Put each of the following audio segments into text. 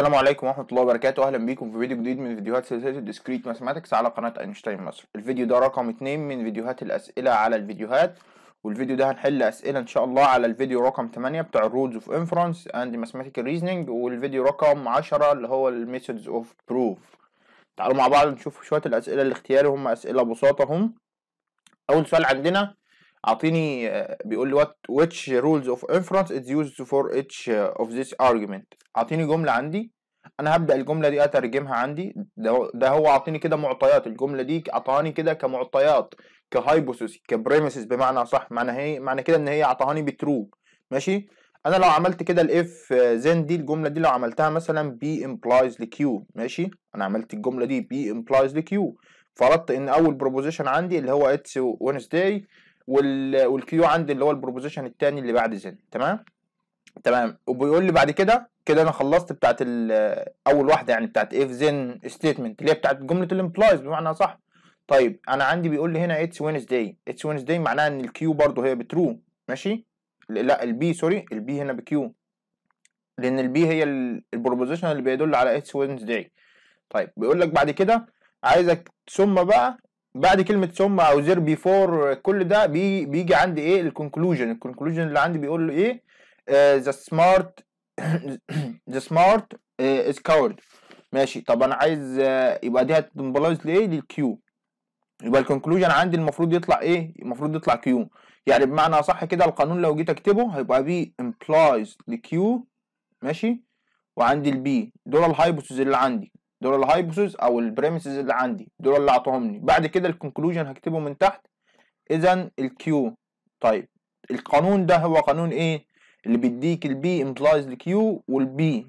السلام عليكم ورحمة الله وبركاته أهلا بيكم في فيديو جديد من فيديوهات سلسلة ديسكريت ماثماتكس على قناة أينشتاين مصر الفيديو ده رقم 2 من فيديوهات الأسئلة على الفيديوهات والفيديو ده هنحل أسئلة إن شاء الله على الفيديو رقم 8 بتاع Rules of Inference and Mathematical Reasoning والفيديو رقم 10 اللي هو Methods of Proof تعالوا مع بعض نشوف شوية الأسئلة الاختياري هم أسئلة بساطة هم أول سؤال عندنا اعطيني آه، بيقول لي what which rules of inference is used for each آه، of this argument اعطيني جملة عندي انا هبدا الجمله دي اترجمها عندي ده, هو عاطيني كده معطيات الجمله دي عطاني كده كمعطيات كهايبوثيسز كبريمسيس بمعنى صح معنى هي معنى كده ان هي اعطاني بترو ماشي انا لو عملت كده الاف زين دي الجمله دي لو عملتها مثلا بي امبلايز لكيو ماشي انا عملت الجمله دي بي امبلايز لكيو فرضت ان اول بروبوزيشن عندي اللي هو اتس وينزداي والكيو عندي اللي هو البروبوزيشن الثاني اللي بعد زين تمام تمام وبيقول لي بعد كده كده انا خلصت بتاعت اول واحده يعني بتاعت اف زين ستيتمنت اللي هي بتاعت جمله الامبلايز بمعنى صح طيب انا عندي بيقول لي هنا اتس وينزداي اتس وينزداي معناها ان الكيو برضه هي بترو ماشي لا البي سوري البي هنا بكيو لان البي هي البروبوزيشن اللي بيدل على اتس وينزداي طيب بيقول لك بعد كده عايزك ثم بقى بعد كلمة ثم أو زير بيفور كل ده بي بيجي عندي إيه الكونكلوجن الكونكلوجن اللي عندي بيقول له إيه آه، the smart the smart آه، is coward ماشي طب انا عايز آه، يبقى دي هتمبلايز لايه للكيو يبقى الكونكلوجن عندي المفروض يطلع ايه المفروض يطلع كيو يعني بمعنى صح كده القانون لو جيت اكتبه هيبقى بي امبلايز لكيو ماشي وعندي البي دول الهايبوثيز اللي عندي دول الهايبوثيز او البريمسز اللي عندي دول اللي اعطوهم لي بعد كده الكونكلوجن هكتبه من تحت اذا الكيو طيب القانون ده هو قانون ايه اللي بيديك البي امبلايز الكيو والبي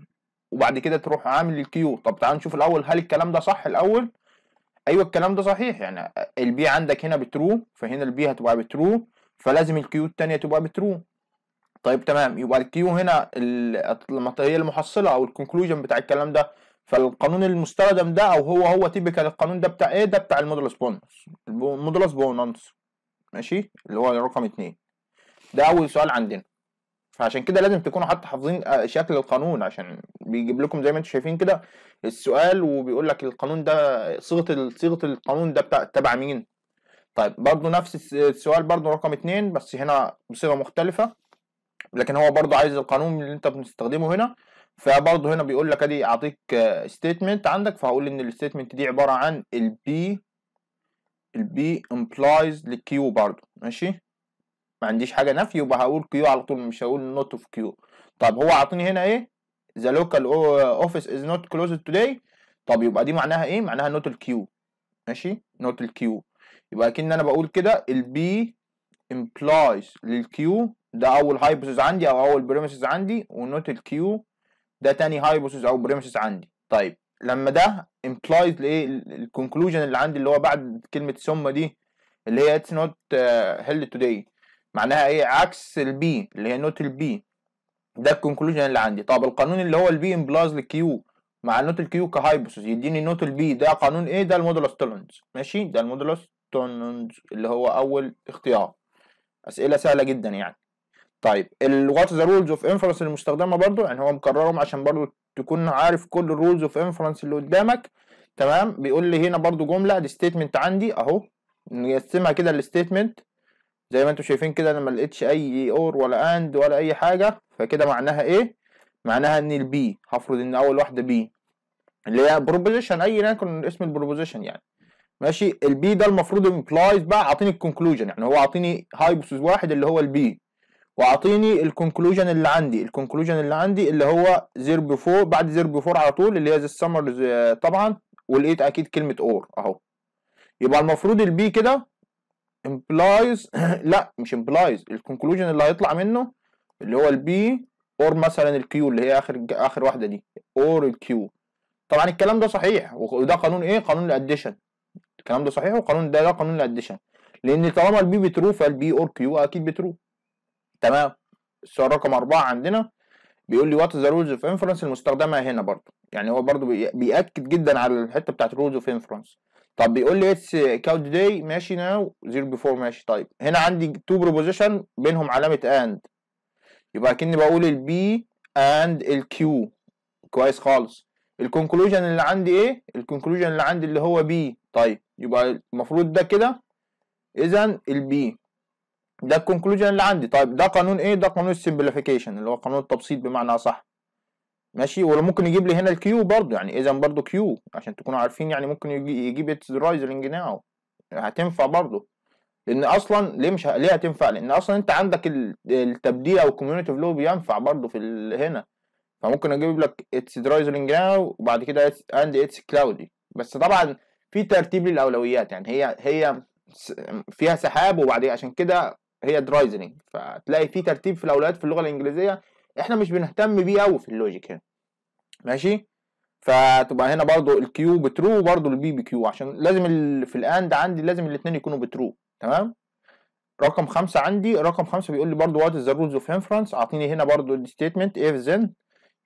وبعد كده تروح عامل الكيو طب تعال نشوف الاول هل الكلام ده صح الاول ايوه الكلام ده صحيح يعني البي عندك هنا بترو فهنا البي هتبقى بترو فلازم الكيو التانية تبقى بترو طيب تمام يبقى الكيو هنا هي المحصلة او الكونكلوجن بتاع الكلام ده فالقانون المستخدم ده او هو هو تيبيكال القانون ده بتاع ايه ده بتاع المودلس بونس المودلس بونانس ماشي اللي هو رقم اتنين ده اول سؤال عندنا فعشان كده لازم تكونوا حتى حافظين آه، شكل القانون عشان بيجيب لكم زي ما انتم شايفين كده السؤال وبيقول لك القانون ده صيغه صيغه القانون ده بتاع تبع مين طيب برضو نفس السؤال برضو رقم اتنين بس هنا بصيغه مختلفه لكن هو برضو عايز القانون اللي انت بتستخدمه هنا فبرضه هنا بيقول لك ادي اعطيك ستيتمنت آه، عندك فهقول ان الستيتمنت دي عباره عن البي البي امبلايز للكيو برضه ماشي ما عنديش حاجه نفي يبقى هقول كيو على طول مش هقول نوت اوف كيو طب هو عاطيني هنا ايه ذا لوكال اوفيس از نوت كلوزد توداي طب يبقى دي معناها ايه معناها نوت الكيو ماشي نوت الكيو يبقى كأن انا بقول كده البي امبلايز للكيو ده اول هايبوثيس عندي او اول بريمسز عندي ونوت الكيو ده تاني هايبوثيس او بريمسز عندي طيب لما ده امبلايز لايه الكونكلوجن اللي عندي اللي هو بعد كلمه ثم دي اللي هي اتس نوت هيلد توداي معناها ايه عكس البي اللي هي نوت البي ده الكونكلوجن اللي عندي طب القانون اللي هو البي امبلاز للكيو مع نوت الكيو كهايبوسس يديني نوت البي ده قانون ايه ده المودولوس تولنز ماشي ده المودولوس تولنز اللي هو اول اختيار اسئله سهله جدا يعني طيب الوات ذا رولز اوف انفرنس المستخدمه برضو يعني هو مكررهم عشان برضو تكون عارف كل الرولز اوف انفرنس اللي قدامك تمام بيقول لي هنا برضو جمله دي ستيتمنت عندي اهو نقسمها كده الستيتمنت زي ما انتم شايفين كده انا ما لقيتش اي اور ولا اند ولا اي حاجه فكده معناها ايه معناها ان البي هفرض ان اول واحده بي اللي هي بروبوزيشن اي يكن اسم البروبوزيشن يعني ماشي البي ده المفروض امبلايز بقى عاطيني الكونكلوجن يعني هو عاطيني هايبوثيس واحد اللي هو البي واعطيني الكونكلوجن اللي عندي الكونكلوجن اللي عندي اللي هو 0 بفور بعد 0 بفور على طول اللي هي ذا سمرز طبعا ولقيت اكيد كلمه اور اهو يبقى المفروض البي كده implies لا مش implies الكونكلوجن اللي هيطلع منه اللي هو البي اور مثلا الكيو اللي هي اخر اخر واحده دي اور الكيو طبعا الكلام ده صحيح وده قانون ايه قانون الاديشن الكلام ده صحيح وقانون ده ده قانون الاديشن لان طالما البي بترو فالبي اور كيو اكيد بترو تمام السؤال رقم أربعة عندنا بيقول لي وات ذا رولز اوف انفرنس المستخدمه هنا برضو يعني هو برضو بيأكد جدا على الحته بتاعت رولز اوف انفرنس طب بيقول لي اتس كاونت داي ماشي ناو زيرو بيفور ماشي طيب هنا عندي تو بروبوزيشن بينهم علامه اند يبقى كني بقول البي اند الكيو كويس خالص الكونكلوجن اللي عندي ايه الكونكلوجن اللي عندي اللي هو بي طيب يبقى المفروض ده كده اذا البي ده الكونكلوجن اللي عندي طيب ده قانون ايه ده قانون السمبليفيكيشن اللي هو قانون التبسيط بمعنى اصح ماشي ولا ممكن يجيب لي هنا الكيو برضو يعني اذا برضو كيو عشان تكونوا عارفين يعني ممكن يجيب الرايزلنج ناو هتنفع برضو لان اصلا ليه مش ه... ليه هتنفع لان اصلا انت عندك التبديل او الكوميونيتي فلو بينفع برضو في ال... هنا فممكن اجيب لك اتس درايزلينج ناو وبعد كده اند اتس كلاودي بس طبعا في ترتيب للاولويات يعني هي هي فيها سحاب وبعد عشان كده هي درايزلينج فتلاقي في ترتيب في الاولويات في اللغه الانجليزيه احنا مش بنهتم بيه قوي في اللوجيك هنا ماشي فتبقى هنا برضو الكيو بترو برضو البي كيو عشان لازم ال... في الاند عندي لازم الاثنين يكونوا بترو تمام رقم خمسة عندي رقم خمسة بيقول لي برضو وات از ذا رولز اوف انفرنس اعطيني هنا برضو الستيتمنت اف زن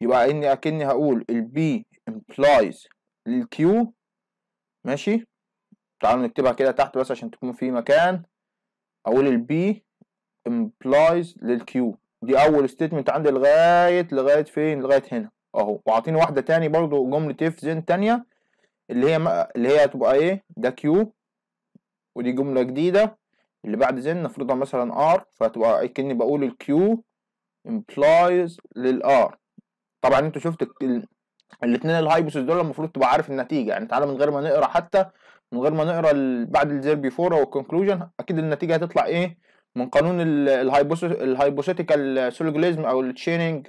يبقى اني اكني هقول البي امبلايز الكيو ماشي تعالوا نكتبها كده تحت بس عشان تكون في مكان اقول البي امبلايز للكيو دي اول ستيتمنت عندي لغايه لغايه فين لغايه هنا اهو واعطيني واحده تاني برضو جمله اف زين تانية اللي هي ما... اللي هي هتبقى ايه ده كيو ودي جمله جديده اللي بعد زن نفرضها مثلا ار فهتبقى كاني بقول الكيو implies للار طبعا انتوا شفتوا الاثنين الهايبوسز دول المفروض تبقى عارف النتيجه يعني تعالى من غير ما نقرا حتى من غير ما نقرا بعد الزير بيفور او الكونكلوجن اكيد النتيجه هتطلع ايه من قانون الهايبوثيتيكال سولوجليزم او التشيننج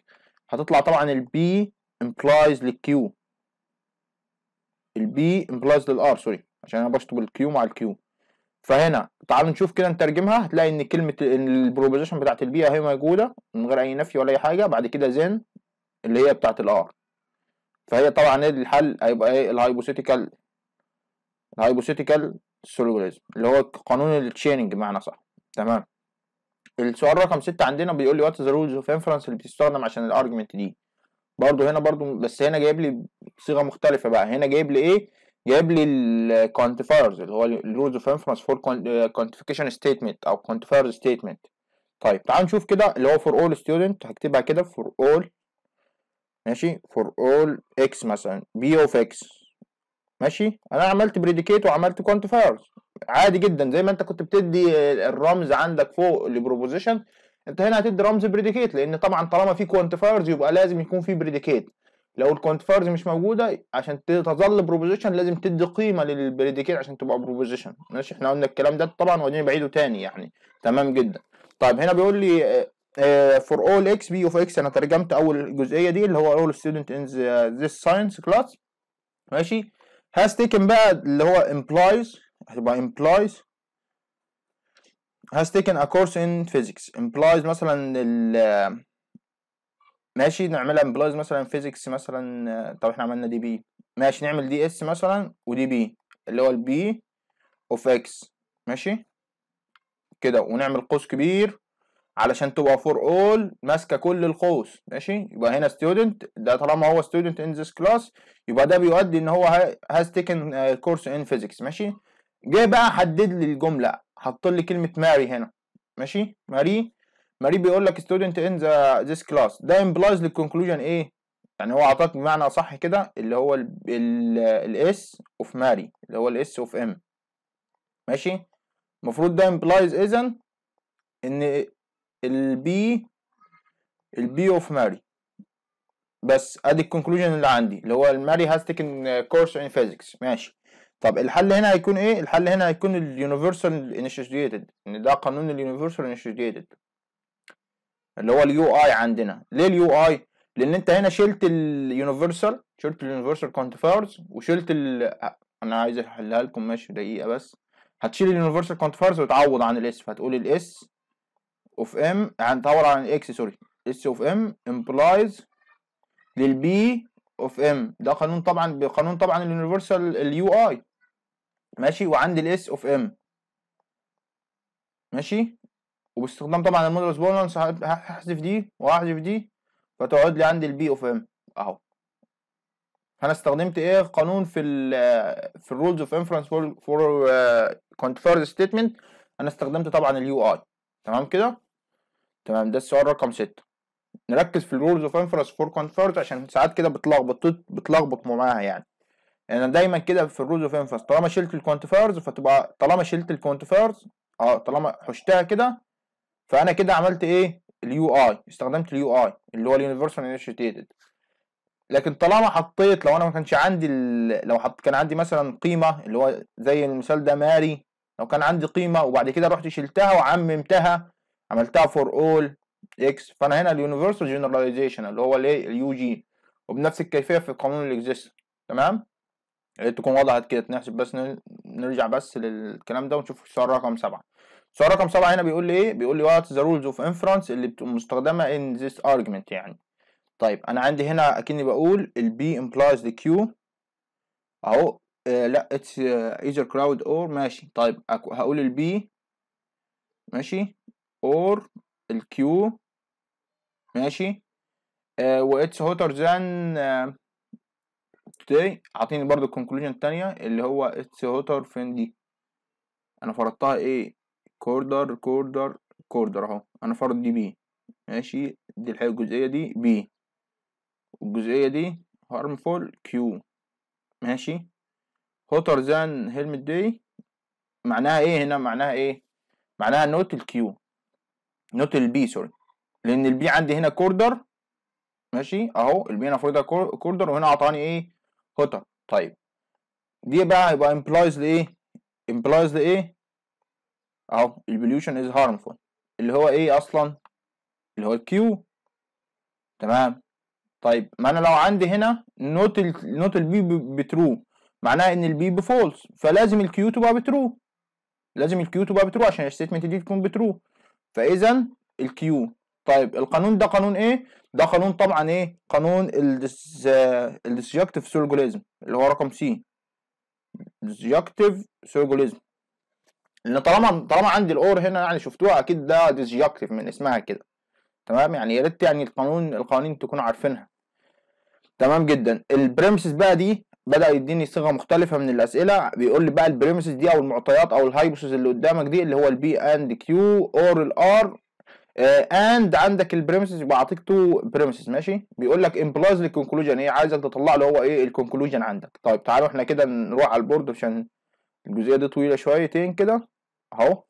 هتطلع طبعا البي امبلايز للكيو البي امبلايز للار سوري عشان انا بشطب الكيو مع الكيو فهنا تعالوا نشوف كده نترجمها هتلاقي ان كلمه ان البروبوزيشن بتاعت البي اهي موجوده من غير اي نفي ولا اي حاجه بعد كده زين اللي هي بتاعت الار فهي طبعا ايه الحل هيبقى ايه الهايبوثيتيكال الهايبوثيتيكال سولوجليزم اللي هو قانون التشيننج بمعنى صح تمام السؤال رقم ستة عندنا بيقول لي وات ذا رولز اوف انفرنس اللي بتستخدم عشان الارجمنت دي برضه هنا برضه بس هنا جايب لي صيغه مختلفه بقى هنا جايب لي ايه جايب لي الكوانتيفايرز اللي هو الرولز اوف انفرنس فور كوانتيفيكيشن ستيتمنت او كوانتيفايرز ستيتمنت طيب تعالوا نشوف كده اللي هو فور اول ستودنت هكتبها كده فور اول ماشي فور اول اكس مثلا بي اوف اكس ماشي انا عملت بريديكيت وعملت كوانتيفايرز عادي جدا زي ما انت كنت بتدي الرمز عندك فوق لبروبوزيشن انت هنا هتدي رمز بريديكيت لان طبعا طالما في كوانتيفايرز يبقى لازم يكون في بريديكيت لو الكوانتيفايرز مش موجوده عشان تظل بروبوزيشن لازم تدي قيمه للبريديكيت عشان تبقى بروبوزيشن ماشي احنا قلنا الكلام ده طبعا وديني بعيده تاني يعني تمام جدا طيب هنا بيقول لي فور اول اكس بي اوف اكس انا ترجمت اول جزئيه دي اللي هو اول ستودنت ان ذيس ساينس كلاس ماشي هاز تيكن بقى اللي هو امبلايز هتبقى implies has taken a course in physics implies مثلا ال ماشي نعملها implies مثلا physics مثلا آه، طب احنا عملنا دي بي ماشي نعمل دي اس مثلا ودي بي اللي هو البي اوف اكس ماشي كده ونعمل قوس كبير علشان تبقى فور اول ماسكه كل القوس ماشي يبقى هنا ستودنت ده طالما هو ستودنت ان ذيس كلاس يبقى ده بيؤدي ان هو هاز تيكن كورس ان فيزكس ماشي جاي بقى حدد لي الجمله حط لي كلمه ماري هنا ماشي ماري ماري بيقول لك student in the this class ده implies the conclusion ايه يعني هو عطاك بمعنى صح كده اللي هو الاس اوف ماري اللي هو الاس اوف ام ماشي المفروض ده implies اذن ان البي البي اوف ماري بس ادي الكونكلوجن اللي عندي اللي هو ماري هاز تيكن كورس ان فيزكس ماشي طب الحل هنا هيكون ايه الحل هنا هيكون اليونيفرسال انيشيتد ان ده قانون اليونيفرسال انيشيتد اللي هو اليو اي عندنا ليه اليو اي لان انت هنا شلت اليونيفرسال شلت اليونيفرسال كوانتيفايرز وشلت ال انا عايز احلها لكم ماشي دقيقه بس هتشيل اليونيفرسال كوانتيفايرز وتعوض عن الاس فهتقول الاس اوف ام هتعوض عن الاكس سوري اس اوف ام امبلايز للبي اوف ام ده قانون طبعا بقانون طبعا اليونيفرسال اليو اي ماشي وعندي الاس اوف ام ماشي وباستخدام طبعا المودلس بولنس هحذف دي وهحذف دي فتقعد لي عندي البي اوف ام اهو انا استخدمت ايه قانون في الـ في الرولز اوف انفرنس فور كونفيرد ستيتمنت انا استخدمت طبعا اليو اي تمام كده تمام ده السؤال رقم 6 نركز في الرولز اوف انفرنس فور كونفرت عشان ساعات كده بتلخبط بتلخبط معاها يعني, يعني انا يعني دايما كده في الرولز اوف انفرنس طالما شلت الكونتفيرز فتبقى طالما شلت الكونتفيرز اه طالما حشتها كده فانا كده عملت ايه اليو اي استخدمت اليو اي اللي هو اليونيفرسال انيشيتيد لكن طالما حطيت لو انا ما كانش عندي لو حط كان عندي مثلا قيمه اللي هو زي المثال ده ماري لو كان عندي قيمه وبعد كده رحت شلتها وعممتها عملتها فور اول اكس فانا هنا اليونيفرسال جنراليزيشن اللي هو الايه اليو جي وبنفس الكيفيه في قانون الاكزيست تمام تكون وضعت كده نحسب بس نرجع بس للكلام ده ونشوف السؤال رقم سبعة السؤال رقم سبعة هنا بيقول لي ايه بيقول لي وات ذا رولز اوف انفرنس اللي بتكون مستخدمه ان ذيس ارجمنت يعني طيب انا عندي هنا اكني بقول البي امبلايز ذا كيو اهو آه لا اتس ايذر كلاود اور ماشي طيب هقول البي ماشي اور الكيو ماشي آه، و اتس هوتر ذان توداي عاطيني برضو الكونكلوجن التانية اللي هو اتس هوتر فين دي انا فرضتها ايه كوردر كوردر كوردر اهو انا فرض دي بي ماشي دي الحاجة الجزئية دي بي والجزئية دي هارمفول كيو ماشي هوتر ذان هيلمت دي معناها ايه هنا معناها ايه معناها نوت الكيو نوت البي سوري لان البي عندي هنا كوردر ماشي اهو البي هنا فرضها كوردر وهنا عطاني ايه هوتر طيب دي بقى يبقى امبلايز لايه امبلايز لايه اهو البوليوشن از هارمفول اللي هو ايه اصلا اللي هو الكيو تمام طيب ما انا لو عندي هنا نوت ال نوت البي بترو معناها ان البي بفولس فلازم الكيو تبقى بترو لازم الكيو تبقى بترو عشان الستمنت دي تكون بترو فاذا الكيو طيب القانون ده قانون ايه ده قانون طبعا ايه قانون آه، الديسجكتيف سيرجوليزم اللي هو رقم سي ديسجكتيف سيرجوليزم لان طالما طالما عندي الاور هنا يعني شفتوها اكيد ده ديسجكتيف من اسمها كده تمام يعني يا ريت يعني القانون القوانين تكونوا عارفينها تمام جدا البريمسز بقى دي بدا يديني صيغه مختلفه من الاسئله بيقول لي بقى البريمسز دي او المعطيات او الهايبوثيسز اللي قدامك دي اللي هو البي اند كيو اور الار اند آه، عندك البريمسز بعطيك تو بريمسز ماشي بيقول لك امبلايز للكونكلوجن ايه عايزك تطلع له هو ايه الكونكلوجن عندك طيب تعالوا احنا كده نروح على البورد عشان الجزئيه دي طويله شويتين كده اهو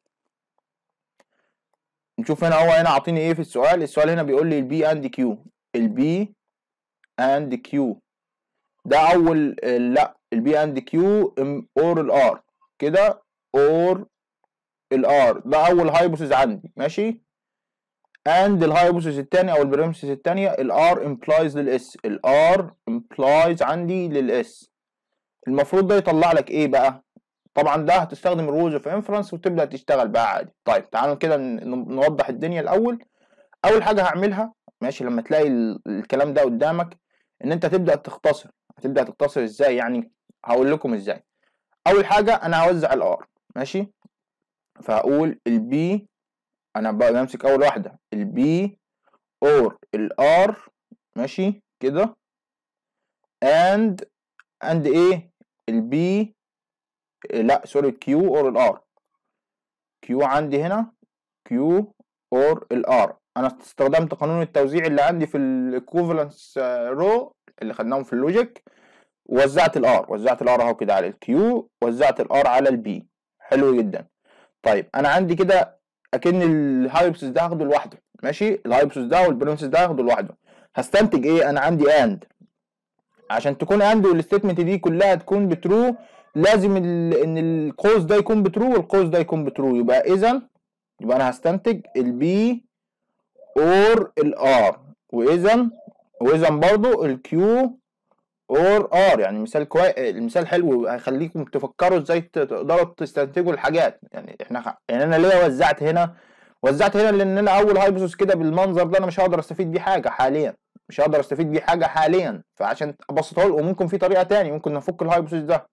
نشوف هنا هو هنا عاطيني ايه في السؤال السؤال هنا بيقول لي البي اند كيو البي اند كيو ده اول لا البي اند كيو اور الار كده اور الار ده اول هايبوثيز عندي ماشي اند الهايبوثيس الثاني او البريمسيس الثانيه الار امبلايز للاس الار امبلايز عندي للاس المفروض ده يطلع لك ايه بقى طبعا ده هتستخدم الرولز اوف انفرنس وتبدا تشتغل بقى عادي طيب تعالوا كده نوضح الدنيا الاول اول حاجه هعملها ماشي لما تلاقي الكلام ده قدامك ان انت تبدا تختصر هتبدا تقتصر ازاي يعني هقول لكم ازاي اول حاجه انا هوزع الار ماشي فهقول البي انا بمسك اول واحده البي اور الار ماشي كده اند اند ايه البي لا سوري كيو اور الار كيو عندي هنا كيو اور الار انا استخدمت قانون التوزيع اللي عندي في الايكوفالنس آه، رو اللي خدناهم في اللوجيك وزعت الار وزعت الار اهو كده على الكيو وزعت الار على البي حلو جدا طيب انا عندي كده اكن الهايبسس ده هاخده لوحده ماشي الهايبسس ده والبرنسس ده هاخده لوحده هستنتج ايه انا عندي اند عشان تكون اند والستيتمنت دي كلها تكون بترو لازم ان القوس ده يكون بترو والقوس ده يكون بترو يبقى اذا يبقى انا هستنتج البي اور الار واذا واذا برضو الكيو اور ار يعني مثال كوي... المثال حلو هيخليكم تفكروا ازاي تقدروا تستنتجوا الحاجات يعني احنا يعني انا ليه وزعت هنا وزعت هنا لان انا اول هايبوثيس كده بالمنظر ده انا مش هقدر استفيد بيه حاجه حاليا مش هقدر استفيد بيه حاجه حاليا فعشان ابسطها لكم ممكن في طريقه تاني ممكن نفك الهايبوثيس ده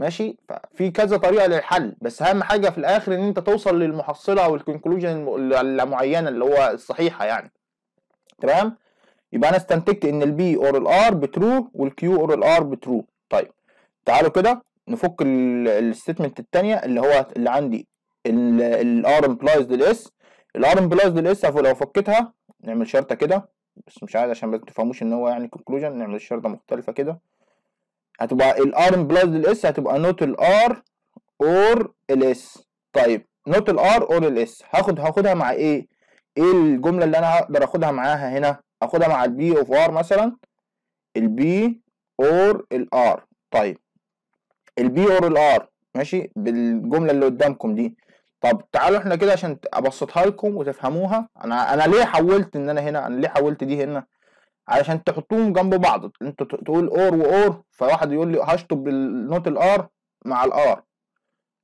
ماشي ففي كذا طريقه للحل بس اهم حاجه في الاخر ان انت توصل للمحصله او الكونكلوجن المعينه اللي هو الصحيحه يعني تمام يبقى انا استنتجت ان البي اور الار بترو والكيو اور الار بترو طيب تعالوا كده نفك الستيتمنت الثانيه اللي هو اللي عندي الار امبلايز للاس الار امبلايز للاس لو فكيتها نعمل شرطه كده بس مش عايز عشان ما تفهموش ان هو يعني كونكلوجن نعمل الشرطه مختلفه كده هتبقى الار بلس الاس هتبقى نوت الار اور الاس طيب نوت الار اور الاس هاخد هاخدها مع ايه ايه الجمله اللي انا هقدر اخدها معاها هنا اخدها مع البي اوف ار مثلا البي اور الار طيب البي اور الار ماشي بالجمله اللي قدامكم دي طب تعالوا احنا كده عشان ابسطها لكم وتفهموها انا انا ليه حولت ان انا هنا انا ليه حولت دي هنا علشان تحطوهم جنب بعض انت تقول اور واور فواحد يقول لي هشطب النوت الار مع الار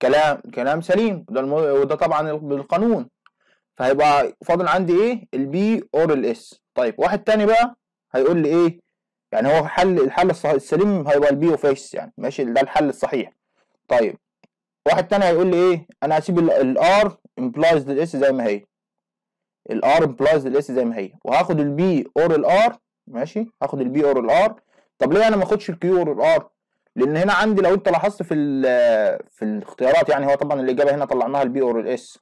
كلام كلام سليم ده المو... وده طبعا بالقانون فهيبقى فاضل عندي ايه البي اور الاس طيب واحد تاني بقى هيقول لي ايه يعني هو حل الحل السليم هيبقى البي اوف اس يعني ماشي ده الحل الصحيح طيب واحد تاني هيقول لي ايه انا هسيب الار امبلايز للاس زي ما هي الار امبلايز للاس زي ما هي وهاخد البي اور الار ماشي هاخد البي اور الار طب ليه انا ما اخدش الكيو اور الار لان هنا عندي لو انت لاحظت في في الاختيارات يعني هو طبعا الاجابه هنا طلعناها البي اور الاس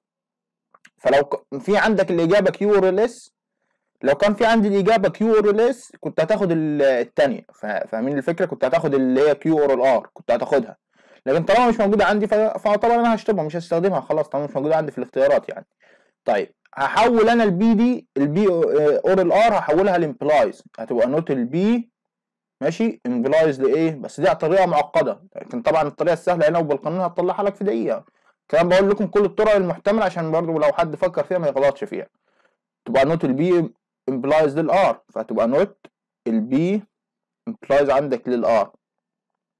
فلو في عندك الاجابه كيو اور الاس لو كان في عندي الاجابه كيو اور الاس كنت هتاخد الثانيه فاهمين الفكره كنت هتاخد اللي هي كيو اور الار كنت هتاخدها لكن طالما مش موجوده عندي فطبعا انا هشطبها مش هستخدمها خلاص طالما مش موجوده عندي في الاختيارات يعني طيب هحول انا البي دي البي اور الار هحولها لامبلايز هتبقى نوت البي ماشي امبلايز لايه بس دي طريقه معقده لكن طبعا الطريقه السهله هنا وبالقانون هتطلعها لك في دقيقه كان بقول لكم كل الطرق المحتمله عشان برضو لو حد فكر فيها ما يغلطش فيها تبقى نوت البي امبلايز للار فهتبقى نوت البي امبلايز عندك للار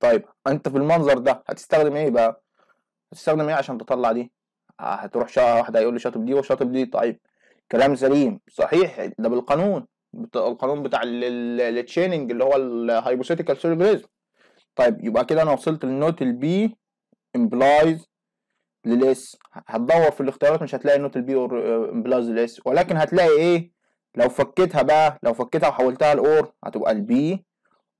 طيب انت في المنظر ده هتستخدم ايه بقى هتستخدم ايه عشان تطلع دي هتروح شقه واحد هيقول لي شاطب دي وشاطب دي طيب كلام سليم صحيح ده بالقانون القانون بتاع التشيننج اللي هو الهايبوثيتيكال سيلوجريزم طيب يبقى كده انا وصلت للنوت البي امبلايز للاس هتدور في الاختيارات مش هتلاقي النوت البي امبلايز للاس ولكن هتلاقي ايه لو فكيتها بقى لو فكيتها وحولتها لاور هتبقى البي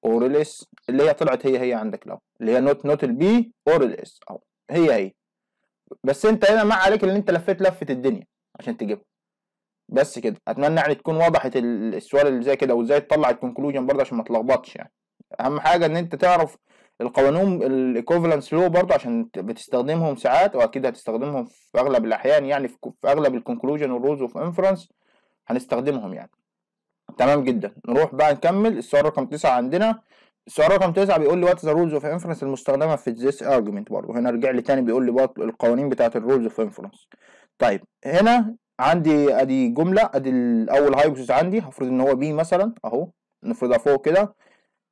اور الاس اللي هي طلعت هي هي عندك لو اللي هي نوت نوت البي اور الاس اهو هي هي بس انت هنا ما عليك ان انت لفيت لفه الدنيا عشان تجيبها بس كده اتمنى يعني تكون وضحت السؤال اللي زي كده وازاي تطلع الكونكلوجن برضه عشان ما تلخبطش يعني اهم حاجه ان انت تعرف القوانين الايكوفالنس لو برضه عشان بتستخدمهم ساعات واكيد هتستخدمهم في اغلب الاحيان يعني في اغلب الكونكلوجن والروز اوف انفرنس هنستخدمهم يعني تمام جدا نروح بقى نكمل السؤال رقم 9 عندنا السؤال رقم تسعة بيقول لي وات ذا رولز اوف انفرنس المستخدمه في ذيس ارجيومنت برضه هنا رجع لي تاني بيقول لي وات القوانين بتاعه الرولز اوف انفرنس طيب هنا عندي ادي جمله ادي الاول هايبوثيسيس عندي هفرض ان هو بي مثلا اهو نفرضها فوق كده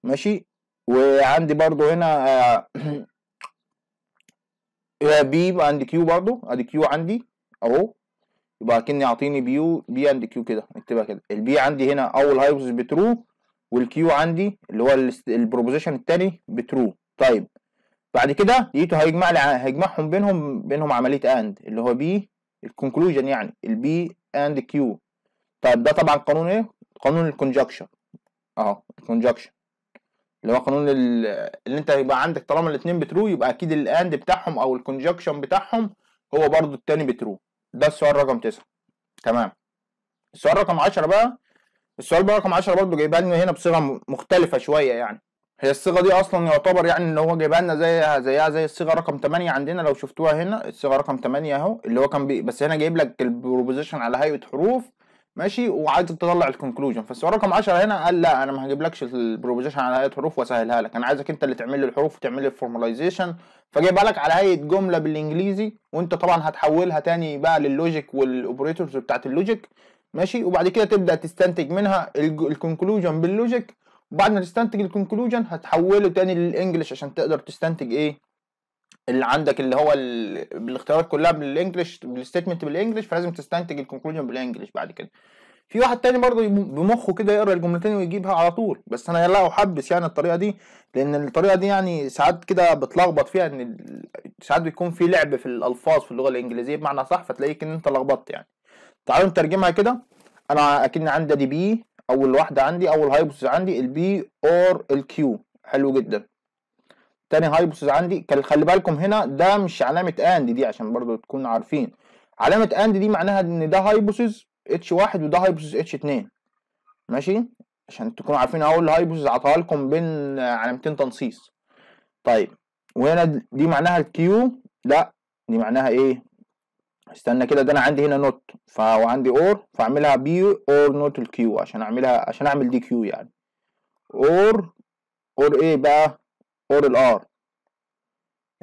ماشي وعندي برضه هنا آه بي عندي كيو برضه ادي كيو عندي اهو يبقى كني اعطيني بيو بي عند كيو كده نكتبها كده البي عندي هنا اول هايبوثيسيس بترو والكيو عندي اللي هو البروبوزيشن الثاني بترو طيب بعد كده لقيته هيجمع لي هيجمعهم بينهم بينهم عمليه اند اللي هو بي الكونكلوجن يعني البي اند كيو طيب ده طبعا قانون ايه قانون الكونجكشن اهو الكونجكشن اللي هو قانون اللي انت يبقى عندك طالما الاثنين بترو يبقى اكيد الاند بتاعهم او الكونجكشن بتاعهم هو برضو الثاني بترو ده السؤال رقم 9 تمام السؤال رقم 10 بقى السؤال بقى رقم 10 برضه جايبها لنا هنا بصيغه مختلفه شويه يعني هي الصيغه دي اصلا يعتبر يعني ان هو جايبها لنا زيها زيها زي الصيغه رقم 8 عندنا لو شفتوها هنا الصيغه رقم 8 اهو اللي هو كان بي بس هنا جايب لك البروبوزيشن على هيئه حروف ماشي وعايز تطلع الكونكلوجن فالسؤال رقم 10 هنا قال لا انا ما هجيبلكش البروبوزيشن على هيئه حروف واسهلها لك انا عايزك انت اللي تعمل لي الحروف وتعمل لي الفورماليزيشن فجايبها لك على هيئه جمله بالانجليزي وانت طبعا هتحولها تاني بقى لللوجيك والاوبريتورز بتاعت اللوجيك ماشي وبعد كده تبدا تستنتج منها الكونكلوجن باللوجيك وبعد ما تستنتج الكونكلوجن هتحوله تاني للانجلش عشان تقدر تستنتج ايه اللي عندك اللي هو بالاختيارات كلها بالانجلش بالستيتمنت بالانجلش فلازم تستنتج الكونكلوجن بالانجلش بعد كده في واحد تاني برضه بمخه كده يقرا الجملتين ويجيبها على طول بس انا لا احبس يعني الطريقه دي لان الطريقه دي يعني ساعات كده بتلخبط فيها ان ساعات بيكون في لعب في الالفاظ في اللغه الانجليزيه بمعنى صح فتلاقيك ان انت لخبطت يعني تعالوا نترجمها كده انا اكن عندي دي بي اول واحده عندي اول هايبوثيسيس عندي البي اور الكيو حلو جدا تاني هايبوثيسيس عندي خلي بالكم هنا ده مش علامه اند دي عشان برضو تكونوا عارفين علامه اند دي معناها ان ده هايبوثيسيس اتش واحد وده هايبوثيسيس اتش اتنين ماشي عشان تكونوا عارفين اول الهايبوثيسيس عطاها لكم بين علامتين تنصيص طيب وهنا دي معناها الكيو لا دي معناها ايه استنى كده ده انا عندي هنا نوت وعندي اور فاعملها بي اور نوت الكيو عشان اعملها عشان اعمل دي كيو يعني اور اور ايه بقى اور الار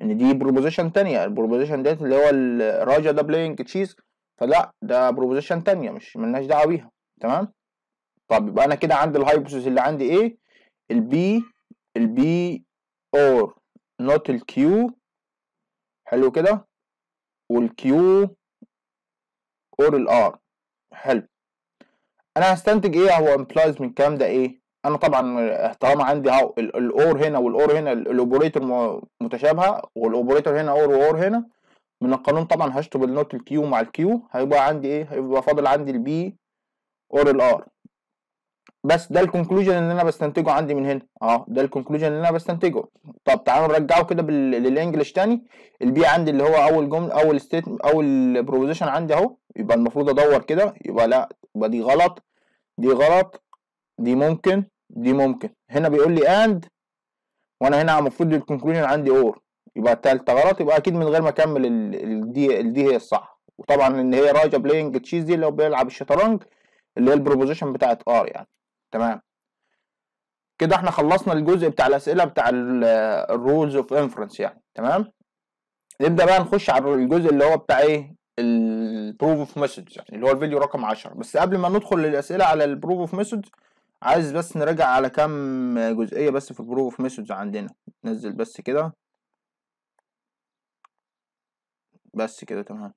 ان يعني دي بروبوزيشن تانية البروبوزيشن ديت اللي هو الراجا ده بلينج تشيز فلا ده بروبوزيشن تانية مش ملناش دعوه بيها تمام طب يبقى انا كده عندي الهايبوثيسيس اللي عندي ايه البي البي اور نوت الكيو حلو كده والكيو ال R حلو انا هستنتج ايه هو امبلايز من الكلام ده ايه انا طبعا طالما عندي اهو OR هنا OR هنا الاوبريتور متشابهه والاوبريتور هنا و OR هنا من القانون طبعا هشطب النوت الكيو مع الكيو هيبقى عندي ايه هيبقى فاضل عندي البي اور الار بس ده الكونكلوجن اللي انا بستنتجه عندي من هنا اه ده الكونكلوجن اللي انا بستنتجه طب تعالوا نرجعه كده للانجلش تاني البي عندي اللي هو اول جمله اول ستيت اول بروبوزيشن عندي اهو يبقى المفروض ادور كده يبقى لا يبقى دي غلط دي غلط دي ممكن دي ممكن هنا بيقول لي اند وانا هنا المفروض الكونكلوجن عندي اور يبقى التالتة غلط يبقى اكيد من غير ما اكمل الدي الدي هي الصح وطبعا ان هي راجا بلاينج تشيز دي اللي هو بيلعب الشطرنج اللي هي البروبوزيشن بتاعت ار يعني تمام كده احنا خلصنا الجزء بتاع الاسئله بتاع الرولز اوف انفرنس يعني تمام نبدا بقى نخش على الجزء اللي هو بتاع ايه البروف اوف ميثودز يعني اللي هو الفيديو رقم 10 بس قبل ما ندخل للاسئله على البروف اوف ميثودز عايز بس نراجع على كام جزئيه بس في البروف اوف ميثودز عندنا ننزل بس كده بس كده تمام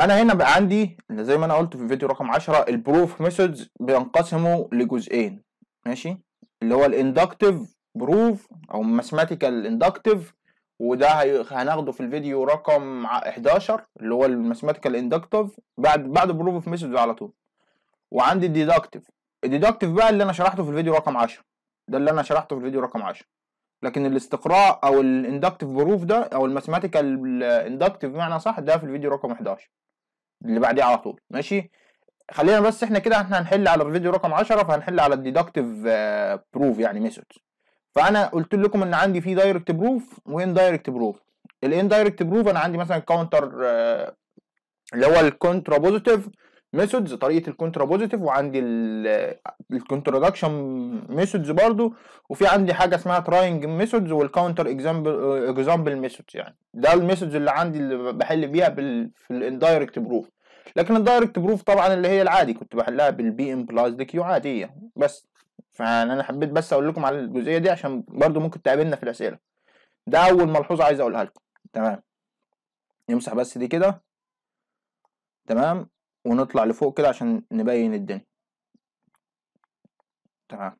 انا هنا بقى عندي زي ما انا قلت في الفيديو رقم 10 البروف ميثودز بينقسموا لجزئين ماشي اللي هو الاندكتيف بروف او ماثيماتيكال اندكتيف وده هناخده في الفيديو رقم 11 اللي هو الماثيماتيكال اندكتيف بعد بعد بروف اوف ميثودز على طول وعندي الديدكتيف الديدكتيف بقى اللي انا شرحته في الفيديو رقم 10 ده اللي انا شرحته في الفيديو رقم 10 لكن الاستقراء او الاندكتيف بروف ده او الماثيماتيكال اندكتيف بمعنى صح ده في الفيديو رقم 11 اللي بعديه على طول ماشي خلينا بس احنا كده احنا هنحل على الفيديو رقم 10 فهنحل على الديدكتيف بروف آه، يعني ميثود فانا قلت لكم ان عندي في دايركت بروف وان دايركت بروف الان دايركت بروف انا عندي مثلا كاونتر آه، اللي هو الكونترا بوزيتيف ميثودز طريقه الكونترا بوزيتيف وعندي الكونتراكشن ميثودز برضو وفي عندي حاجه اسمها تراينج ميثودز والكاونتر اكزامبل اكزامبل ميثودز يعني ده الميثودز اللي عندي اللي بحل بيها بال... في الاندايركت بروف لكن الدايركت بروف طبعا اللي هي العادي كنت بحلها بالبي ام بلس دي كيو عاديه بس فانا حبيت بس اقول لكم على الجزئيه دي عشان برضو ممكن تقابلنا في الاسئله ده اول ملحوظه عايز اقولها لكم تمام امسح بس دي كده تمام ونطلع لفوق كده عشان نبين الدنيا تمام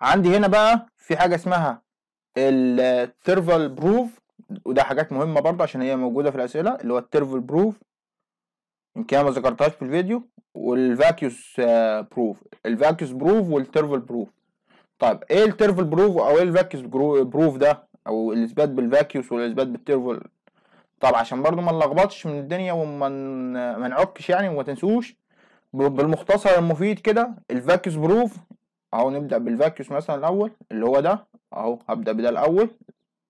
عندي هنا بقى في حاجة اسمها التيرفال بروف وده حاجات مهمة برضه عشان هي موجودة في الأسئلة اللي هو التيرفال بروف يمكن ما ذكرتهاش في الفيديو والفاكيوس بروف الفاكيوس بروف والتيرفال بروف طيب ايه التيرفال بروف او ايه الفاكيوس بروف ده او الاثبات بالفاكيوس والاثبات بالتيرفال طب عشان برضو ما نلخبطش من الدنيا وما ما نعكش يعني وما تنسوش بالمختصر المفيد كده الفاكيوس بروف اهو نبدا بالفاكيوس مثلا الاول اللي هو ده اهو هبدا بده الاول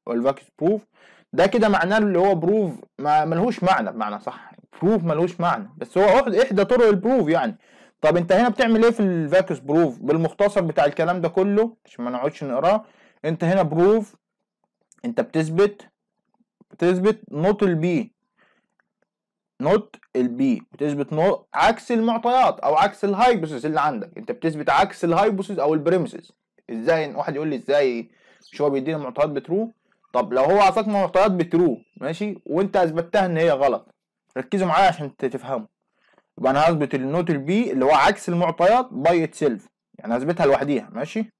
والفاكيوس بروف ده كده معناه اللي هو بروف ما ملهوش معنى بمعنى صح بروف ملهوش معنى بس هو احدى طرق البروف يعني طب انت هنا بتعمل ايه في الفاكس بروف بالمختصر بتاع الكلام ده كله عشان ما نقعدش نقراه انت هنا بروف انت بتثبت بتثبت نوت البي نوت البي بتثبت نوت عكس المعطيات او عكس الهايبوسيس اللي عندك انت بتثبت عكس الهايبوسيس او البريمسز ازاي واحد يقول لي ازاي مش هو بيديني معطيات بترو طب لو هو اعطاك معطيات بترو ماشي وانت اثبتها ان هي غلط ركزوا معايا عشان تفهموا يبقى انا هثبت النوت البي اللي هو عكس المعطيات باي سيلف يعني هثبتها لوحديها ماشي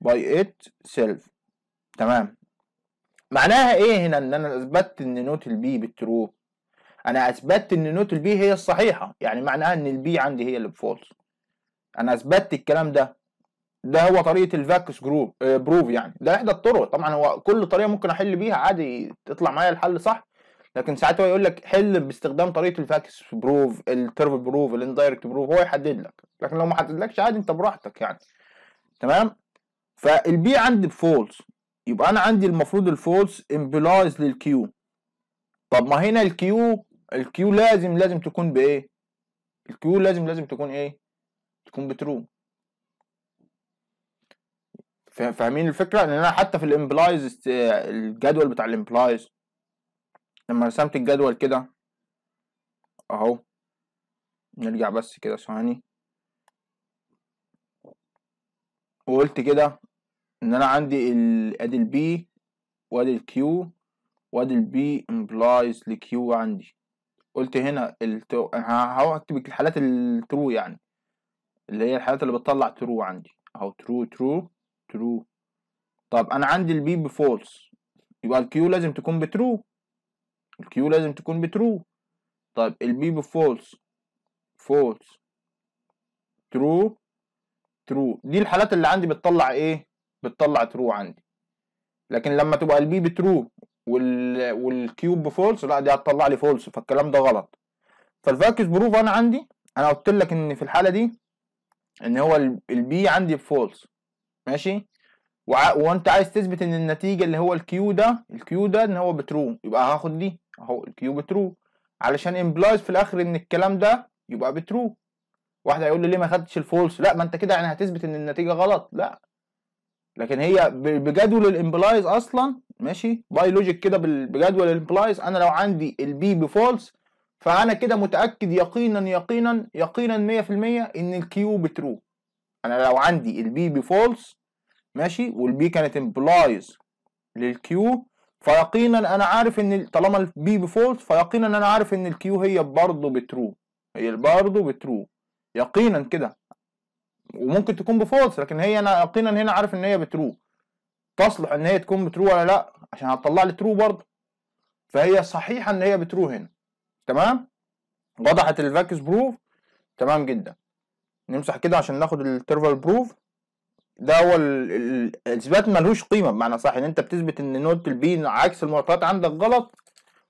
باي ات سيلف تمام معناها ايه هنا ان انا اثبتت ان نوت البي بالترو انا اثبتت ان نوت البي هي الصحيحه يعني معناها ان البي عندي هي اللي بفولس انا اثبتت الكلام ده ده هو طريقه الفاكس جروب بروف يعني ده احدى الطرق طبعا هو كل طريقه ممكن احل بيها عادي تطلع معايا الحل صح لكن ساعات هو يقول لك حل باستخدام طريقه الفاكس بروف الترف بروف الاندايركت بروف هو يحدد لك لكن لو ما حددلكش عادي انت براحتك يعني تمام فالبي عندي بفولس يبقى انا عندي المفروض الفولس امبلايز للكيو طب ما هنا الكيو الكيو لازم لازم تكون بايه الكيو لازم لازم تكون ايه تكون بترو فاهمين الفكره ان انا حتى في الامبلايز الجدول بتاع الامبلايز لما رسمت الجدول كده اهو نرجع بس كده ثواني وقلت كده ان انا عندي ادي البي وادي الكيو وادي البي امبلايز لكيو عندي قلت هنا التو... هكتب الحالات الترو يعني اللي هي الحالات اللي بتطلع ترو عندي اهو ترو ترو ترو طب انا عندي البي بفولس يبقى الكيو لازم تكون بترو الكيو لازم تكون بترو طيب البي بفولس فولس ترو ترو دي الحالات اللي عندي بتطلع ايه بتطلع ترو عندي لكن لما تبقى البي بترو وال... والكيوب بفولس لا دي هتطلع لي فولس فالكلام ده غلط فالفاكس بروف انا عندي انا قلت لك ان في الحاله دي ان هو البي عندي بفولس ماشي وع... وانت عايز تثبت ان النتيجه اللي هو الكيو ده الكيو ده ان هو بترو يبقى هاخد دي اهو الكيو بترو علشان امبلايز في الاخر ان الكلام ده يبقى بترو واحد هيقول لي ليه ما خدتش الفولس لا ما انت كده يعني هتثبت ان النتيجه غلط لا لكن هي بجدول الامبلايز اصلا ماشي باي لوجيك كده بجدول الامبلايز انا لو عندي البي بفولس فانا كده متاكد يقينا يقينا يقينا 100% ان الكيو بترو انا لو عندي البي بفولس ماشي والبي كانت امبلايز للكيو فيقينا انا عارف ان طالما البي بفولس فيقينا انا عارف ان الكيو هي برضه بترو هي برضه بترو يقينا كده وممكن تكون بفولس لكن هي انا يقينا هنا عارف ان هي بترو تصلح ان هي تكون بترو ولا لا عشان هتطلع لي ترو برضه فهي صحيحه ان هي بترو هنا تمام وضحت الفاكس بروف تمام جدا نمسح كده عشان ناخد الترفال بروف ده هو الاثبات ملوش قيمه بمعنى صح ان انت بتثبت ان نوت البي عكس المعطيات عندك غلط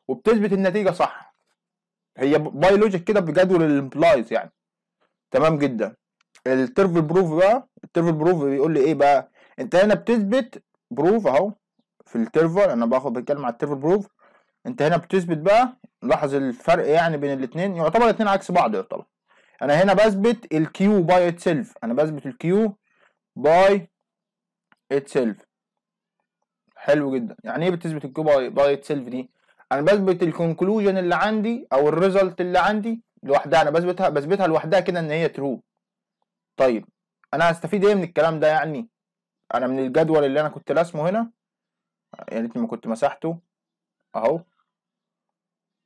وبتثبت النتيجه صح هي باي لوجيك كده بجدول الامبلايز يعني تمام جدا التيرفل بروف بقى التيرفل بروف بيقول لي ايه بقى انت هنا بتثبت بروف اهو في التيرفل انا باخد بتكلم على التيرفل بروف انت هنا بتثبت بقى لاحظ الفرق يعني بين الاثنين يعتبر الاثنين عكس بعض يعتبر انا هنا بثبت الكيو باي اتسيلف انا بثبت الكيو باي اتسيلف حلو جدا يعني ايه بتثبت الكيو باي باي اتسيلف دي انا بثبت الكونكلوجن اللي عندي او الريزلت اللي عندي لوحدها انا بثبتها بثبتها لوحدها كده ان هي ترو طيب انا هستفيد ايه من الكلام ده يعني انا من الجدول اللي انا كنت راسمه هنا يا ريتني ما كنت مسحته اهو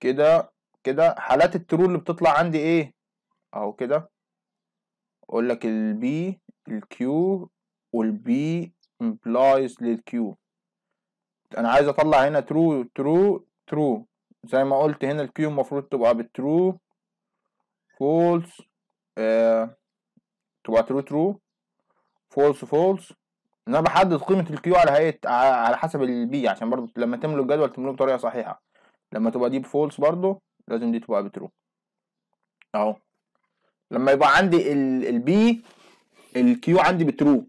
كده كده حالات الترو اللي بتطلع عندي ايه اهو كده اقول لك البي الكيو والبي implies للكيو انا عايز اطلع هنا ترو ترو ترو زي ما قلت هنا الكيو المفروض تبقى بالترو فولس آه تبقى ترو ترو فولس فولس ان انا بحدد قيمه الكيو على هيئه على حسب البي عشان برضو لما تملوا الجدول تملوه بطريقه صحيحه لما تبقى دي بفولس برضو لازم دي تبقى بترو اهو لما يبقى عندي البي الكيو عندي بترو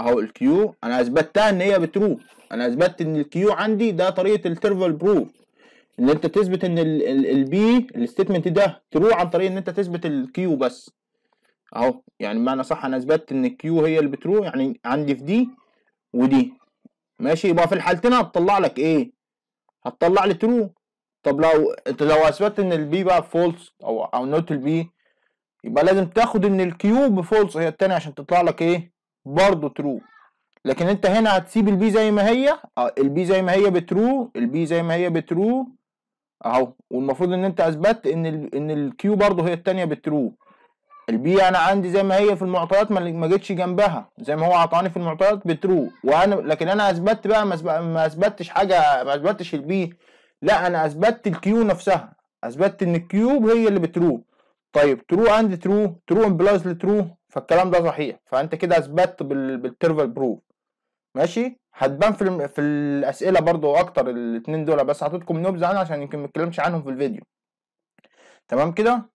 اهو الكيو انا اثبتها ان هي بترو انا اثبتت ان الكيو عندي ده طريقه الترفل بروف ان انت تثبت ان البي الستيتمنت ده ترو عن طريق ان انت تثبت الكيو بس اهو يعني بمعنى صح انا اثبتت ان كيو هي اللي بترو يعني عندي في دي ودي ماشي يبقى في الحالتين هتطلع لك ايه هتطلع لي ترو طب لو انت لو اثبتت ان البي بقى فولس او او نوت البي يبقى لازم تاخد ان الكيو بفولس هي الثانيه عشان تطلع لك ايه برضه ترو لكن انت هنا هتسيب البي زي ما هي آه، البي زي ما هي بترو البي زي ما هي بترو اهو والمفروض ان انت اثبت ان ال ان الكيو برضه هي الثانيه بترو البي انا يعني عندي زي ما هي في المعطيات ما جتش جنبها زي ما هو عطاني في المعطيات بترو وانا لكن انا اثبت بقى ما اثبتش حاجه ما اثبتش البي لا انا اثبتت الكيو نفسها اثبتت ان الكيوب هي اللي بترو طيب ترو اند ترو ترو امبلايز لترو فالكلام ده صحيح فانت كده اثبتت بالترفل بروف ماشي هتبان في في الاسئله برضو اكتر الاثنين دول بس هعطيكم نبذه عنها عشان يمكن ما اتكلمش عنهم في الفيديو تمام كده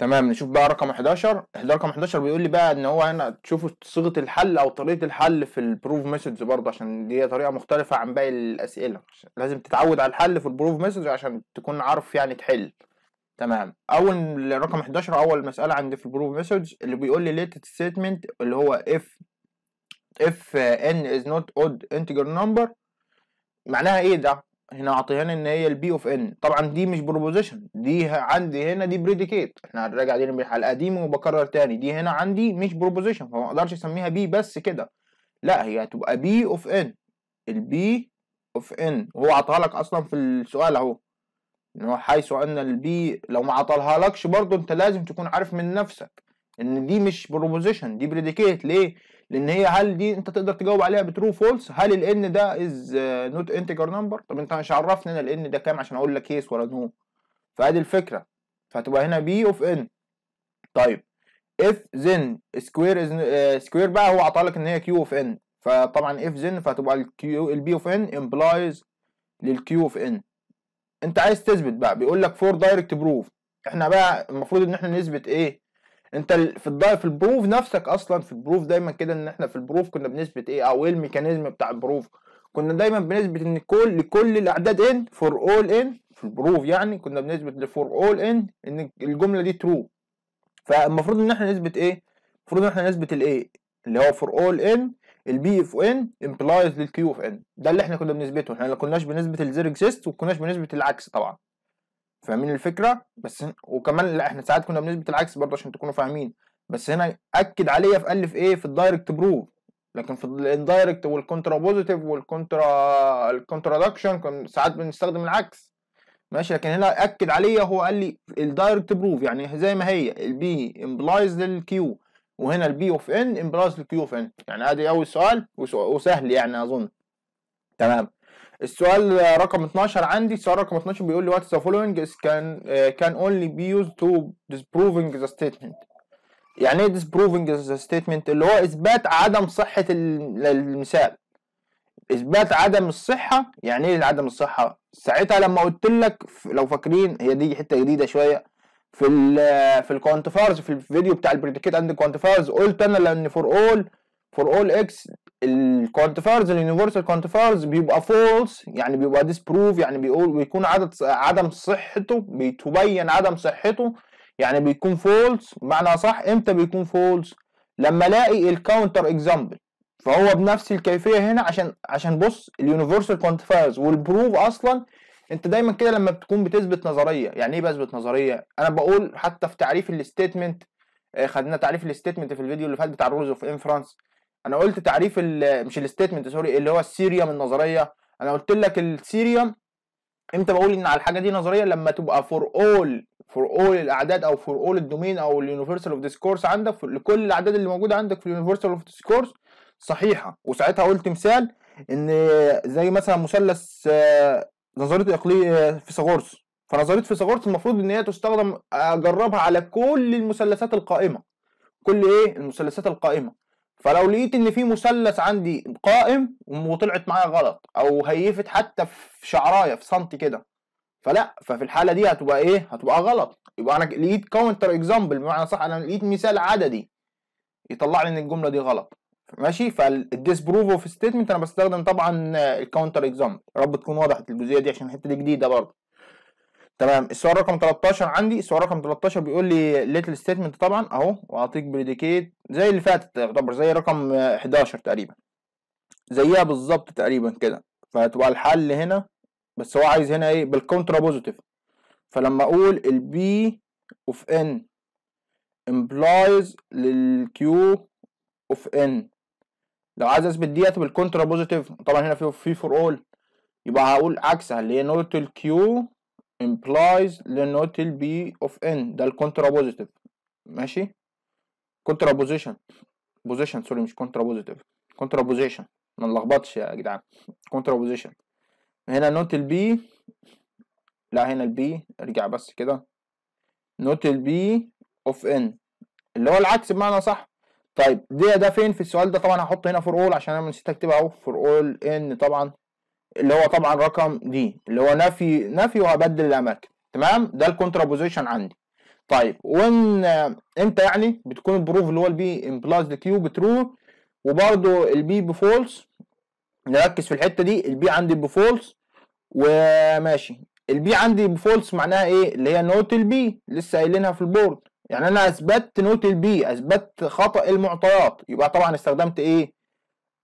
تمام نشوف بقى رقم 11 رقم 11 بيقول لي بقى ان هو هنا تشوفوا صيغه الحل او طريقه الحل في البروف ميثودز برضه عشان دي طريقه مختلفه عن باقي الاسئله لازم تتعود على الحل في البروف ميثودز عشان تكون عارف يعني تحل تمام اول رقم 11 اول مساله عندي في البروف ميثودز اللي بيقول لي ليت ستيتمنت اللي هو اف اف ان از نوت اود انتجر نمبر معناها ايه ده هنا عطيانا ان هي البي اوف ان طبعا دي مش بروبوزيشن دي عندي هنا دي بريديكيت احنا هنراجع دي الحلقه دي وبكرر تاني دي هنا عندي مش بروبوزيشن فما اقدرش اسميها بي بس كده لا هي هتبقى بي اوف ان البي اوف ان هو عطاها لك اصلا في السؤال اهو ان هو حيث ان البي لو ما عطاها لكش برضه انت لازم تكون عارف من نفسك ان دي مش بروبوزيشن دي بريديكيت ليه لان هي هل دي انت تقدر تجاوب عليها بترو فولس هل الان ده از نوت انتجر نمبر طب انت مش عرفني انا الان ده كام عشان اقول لك يس ولا نو فادي الفكره فهتبقى هنا بي اوف ان طيب اف زن سكوير از سكوير بقى هو عطالك ان هي كيو اوف ان فطبعا اف زن فهتبقى الكيو البي اوف ان امبلايز للكيو اوف ان انت عايز تثبت بقى بيقول لك فور دايركت بروف احنا بقى المفروض ان احنا نثبت ايه انت في الضاي في البروف نفسك اصلا في البروف دايما كده ان احنا في البروف كنا بنثبت ايه او ايه الميكانيزم بتاع البروف كنا دايما بنثبت ان كل لكل الاعداد ان فور اول ان في البروف يعني كنا بنثبت لفور اول ان ان الجمله دي ترو فالمفروض ان احنا نثبت ايه المفروض ان احنا نثبت الايه اللي هو فور اول ان البي اف ان امبلايز للكيو اف ان ده اللي احنا كنا بنثبته احنا ما كناش بنثبت الزيرو اكزيست وما كناش بنثبت العكس طبعا فاهمين الفكره بس وكمان لا احنا ساعات كنا بنثبت العكس برضه عشان تكونوا فاهمين بس هنا اكد عليا في الف ايه في الدايركت بروف لكن في الاندايركت والكونترا بوزيتيف والكونترا الكونترادكشن ساعات بنستخدم العكس ماشي لكن هنا اكد عليا هو قال لي الدايركت بروف يعني زي ما هي البي امبلايز للكيو وهنا البي اوف ان امبلايز للكيو اوف ان يعني ادي اول سؤال وسهل يعني اظن تمام السؤال رقم 12 عندي السؤال رقم 12 بيقول لي what is the following is can uh, can only be used to disproving the statement يعني ايه disproving the statement اللي هو اثبات عدم صحة المثال اثبات عدم الصحة يعني ايه عدم الصحة ساعتها لما قلت لك لو فاكرين هي دي حتة جديدة شوية في الـ في الكوانتيفايرز في الفيديو بتاع البريديكيت اند كوانتيفايرز قلت انا لان فور اول فور اول اكس الكوانتيفايرز اليونيفرسال كوانتيفايرز بيبقى فولس يعني بيبقى ديسبروف يعني بيقول بيكون عدد عدم صحته بتبين عدم صحته يعني بيكون فولس بمعنى صح امتى بيكون فولس لما الاقي الكاونتر اكزامبل فهو بنفس الكيفيه هنا عشان عشان بص اليونيفرسال كوانتيفايرز والبروف اصلا انت دايما كده لما بتكون بتثبت نظريه يعني ايه بثبت نظريه انا بقول حتى في تعريف الستيتمنت آه، خدنا تعريف الستيتمنت في الفيديو اللي فات بتاع رولز اوف انفرنس انا قلت تعريف مش الستيتمنت سوري اللي هو السيريم النظريه انا قلت لك السيريم امتى بقول ان على الحاجه دي نظريه لما تبقى فور اول فور اول الاعداد او فور اول الدومين او اليونيفرسال اوف ديسكورس عندك لكل الاعداد اللي موجوده عندك في اليونيفرسال اوف ديسكورس صحيحه وساعتها قلت مثال ان زي مثلا مثلث آه، نظريه اقليم آه، فيثاغورس فنظريه فيثاغورس المفروض ان هي تستخدم اجربها على كل المثلثات القائمه كل ايه المثلثات القائمه فلو لقيت ان في مثلث عندي قائم وطلعت معايا غلط او هيفت حتى في شعرايه في سنتي كده فلا ففي الحاله دي هتبقى ايه هتبقى غلط يبقى انا لقيت كاونتر اكزامبل بمعنى صح انا لقيت مثال عددي يطلع لي ان الجمله دي غلط ماشي فالديسبروف اوف ستيتمنت انا بستخدم طبعا الكاونتر اكزامبل رب تكون واضحه الجزئيه دي عشان الحته دي جديده برضه تمام السؤال رقم 13 عندي السؤال رقم 13 بيقول لي ليتل ستيتمنت طبعا اهو واعطيك بريديكيت زي اللي فاتت يعتبر زي رقم 11 تقريبا زيها بالظبط تقريبا كده فهتبقى الحل هنا بس هو عايز هنا ايه بالكونترا بوزيتيف فلما اقول البي اوف ان امبلايز للكيو اوف ان لو عايز اثبت ديت بالكونترا بوزيتيف طبعا هنا في في فور اول يبقى هقول عكسها اللي هي نوت الكيو implies لنوتل بي اوف ان ده الكونترابوزيتيف ماشي كونترابوزيشن بوزيشن سوري مش كونترابوزيتيف كونترابوزيشن ما نلخبطش يا جدعان كونترابوزيشن هنا نوت B لا هنا البي ارجع بس كده نوت B اوف ان اللي هو العكس بمعنى صح طيب ده ده فين في السؤال ده طبعا هحط هنا فور اول عشان انا نسيت اكتبها اهو فور اول ان طبعا اللي هو طبعا رقم دي اللي هو نفي نفي وهبدل الاماكن تمام ده الكونترا بوزيشن عندي طيب وان انت آه، يعني بتكون البروف اللي هو البي امبلايز كيو بترو وبرده البي بفولس نركز في الحته دي البي عندي بفولس وماشي البي عندي بفولس معناها ايه اللي هي نوت البي لسه قايلينها في البورد يعني انا اثبتت نوت البي اثبتت خطا المعطيات يبقى طبعا استخدمت ايه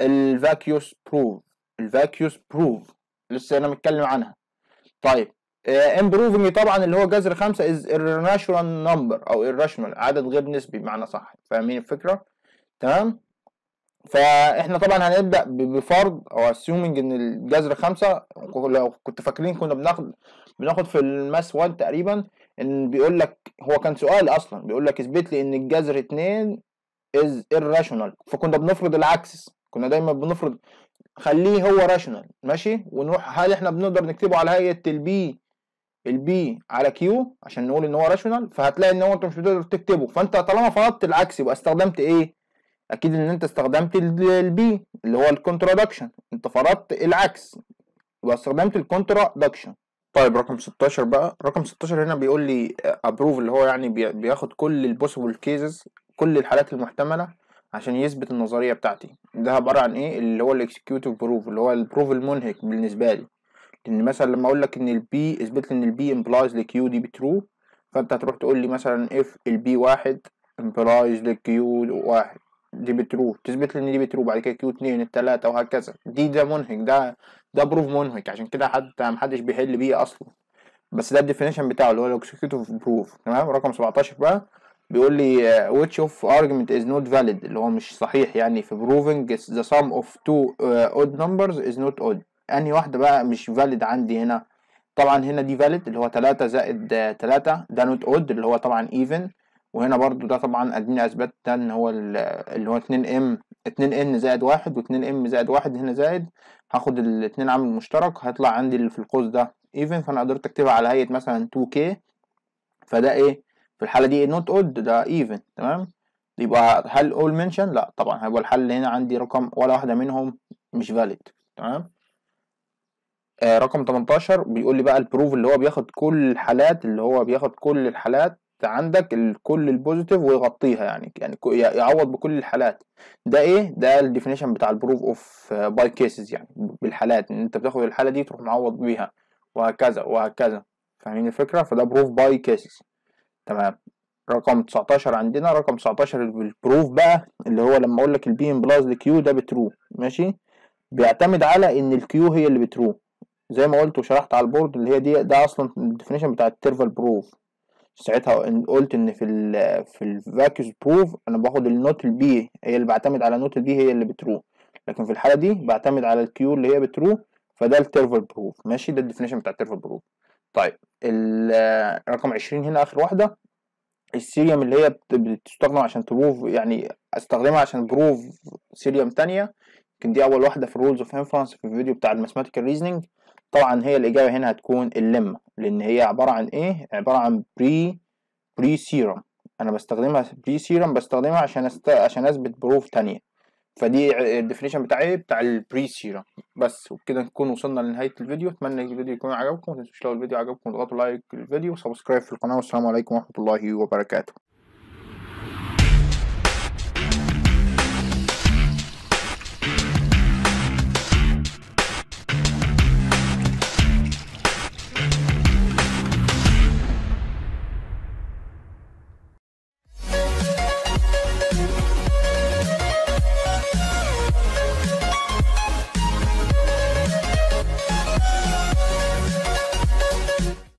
الفاكيوس بروف الفاكيوس بروف لسه انا متكلم عنها طيب امبروفنج آه، طبعا اللي هو جذر خمسة از irrational نمبر او irrational عدد غير نسبي بمعنى صح فاهمين الفكرة تمام فاحنا طبعا هنبدأ بفرض او assuming ان الجذر خمسة لو كنت فاكرين كنا بناخد بناخد في الماس 1 تقريبا ان بيقول لك هو كان سؤال اصلا بيقول لك اثبت لي ان الجذر 2 از irrational فكنا بنفرض العكس كنا دايما بنفرض خليه هو راشنال ماشي ونروح هل احنا بنقدر نكتبه على هيئه البي البي على كيو عشان نقول ان هو راشنال فهتلاقي ان هو انت مش بتقدر تكتبه فانت طالما فرضت العكس يبقى استخدمت ايه اكيد ان انت استخدمت البي اللي هو الكونترادكشن انت فرضت العكس يبقى استخدمت الكونترادكشن طيب رقم 16 بقى رقم 16 هنا بيقول لي ابروف اللي هو يعني بياخد كل البوسيبل كيسز كل الحالات المحتمله عشان يثبت النظريه بتاعتي ده عباره عن ايه اللي هو الاكسكيوتيف بروف اللي هو البروف المنهك بالنسبه لي لان مثلا لما اقول لك ان البي اثبت لي ان البي امبلايز لكيو دي بترو فانت هتروح تقول لي مثلا اف البي واحد امبلايز لكيو واحد دي بترو تثبت لي ان دي بترو بعد كده كيو اتنين التلاته وهكذا دي ده منهك ده ده بروف منهك عشان كده حتى محدش بيحل بيه اصلا بس ده الديفينيشن بتاعه اللي هو الاكسكيوتيف بروف تمام رقم 17 بقى بيقول لي uh, which of argument is not valid اللي هو مش صحيح يعني في proving the sum of two uh, odd numbers is not odd انهي واحده بقى مش valid عندي هنا طبعا هنا دي valid اللي هو 3 زائد 3 ده not odd اللي هو طبعا even وهنا برضو ده طبعا اديني اثبت ده ان هو اللي هو 2 m 2 n زائد 1 و2 m زائد 1 هنا زائد هاخد الاثنين عامل مشترك هيطلع عندي اللي في القوس ده even فانا قدرت اكتبها على هيئه مثلا 2k فده ايه في الحالة دي نوت اولد ده even تمام يبقى هل all منشن لا طبعا هيبقى الحل هنا عندي رقم ولا واحدة منهم مش valid تمام آه رقم 18 بيقول لي بقى البروف اللي هو بياخد كل الحالات اللي هو بياخد كل الحالات عندك كل البوزيتيف ويغطيها يعني يعني يعوض بكل الحالات ده ايه ده الديفينيشن بتاع البروف اوف باي كيسز يعني بالحالات ان انت بتاخد الحاله دي تروح معوض بيها وهكذا وهكذا فاهمين الفكره فده بروف باي كيسز تمام رقم 19 عندنا رقم 19 البروف بقى اللي هو لما اقول لك البي ان بلس لكيو ده بترو ماشي بيعتمد على ان الكيو هي اللي بترو زي ما قلت وشرحت على البورد اللي هي دي ده اصلا الديفينيشن بتاع التيرفال بروف ساعتها قلت ان في الـ في الفاكيوس بروف انا باخد النوت البي هي اللي بعتمد على نوت البي هي اللي بترو لكن في الحاله دي بعتمد على الكيو اللي هي بترو فده التيرفال بروف ماشي ده الديفينيشن بتاع التيرفال بروف طيب الرقم 20 هنا اخر واحده السيريوم اللي هي بتستخدم عشان تبروف يعني استخدمها عشان بروف سيريوم تانية يمكن دي اول واحده في الرولز اوف انفرنس في الفيديو بتاع الماثماتيكال ريزنينج طبعا هي الاجابه هنا هتكون اللمه لان هي عباره عن ايه عباره عن بري بري سيروم انا بستخدمها بري سيروم بستخدمها عشان أست... عشان اثبت بروف تانية فدي الديفينيشن بتاعي بتاع البري سيرم بس وبكده نكون وصلنا لنهايه الفيديو اتمنى الفيديو يكون عجبكم ما تنسوش لو الفيديو عجبكم اضغطوا لايك للفيديو وسبسكرايب في القناه والسلام عليكم ورحمه الله وبركاته